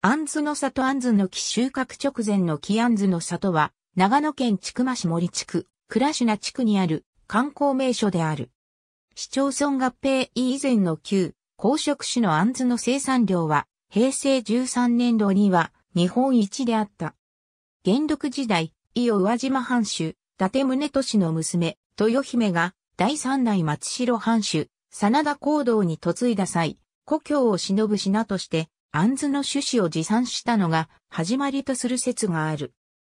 安んの里安んの木収穫直前の木安んの里は、長野県千曲市森地区、倉品地区にある観光名所である。市町村合併以前の旧、公職種の安んの生産量は、平成13年度には日本一であった。元禄時代、伊予宇和島藩主、伊達宗市の娘、豊姫が、第三代松代藩主、真田行動に嫁いだ際、故郷を忍ぶ品として、杏図の種子を持参したのが始まりとする説がある。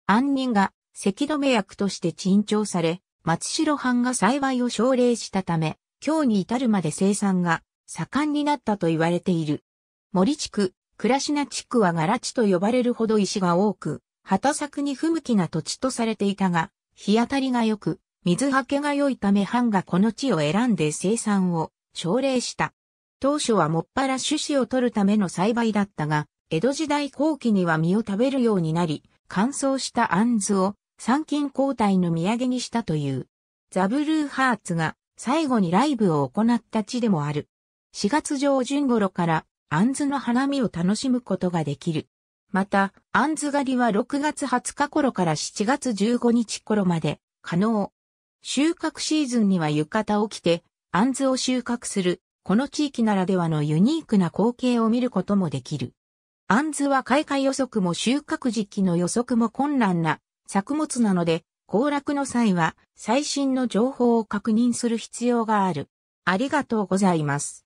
杏仁が咳止め薬として珍重され、松代藩が幸いを奨励したため、今日に至るまで生産が盛んになったと言われている。森地区、倉品地区は柄地と呼ばれるほど石が多く、畑作に不向きな土地とされていたが、日当たりが良く、水はけが良いため藩がこの地を選んで生産を奨励した。当初はもっぱら種子を取るための栽培だったが、江戸時代後期には実を食べるようになり、乾燥したズを参勤交代の土産にしたという。ザブルーハーツが最後にライブを行った地でもある。4月上旬頃からズの花見を楽しむことができる。また、ズ狩りは6月20日頃から7月15日頃まで可能。収穫シーズンには浴衣を着て、ズを収穫するこの地域ならではのユニークな光景を見ることもできる。アンズは開花予測も収穫時期の予測も困難な作物なので、行楽の際は最新の情報を確認する必要がある。ありがとうございます。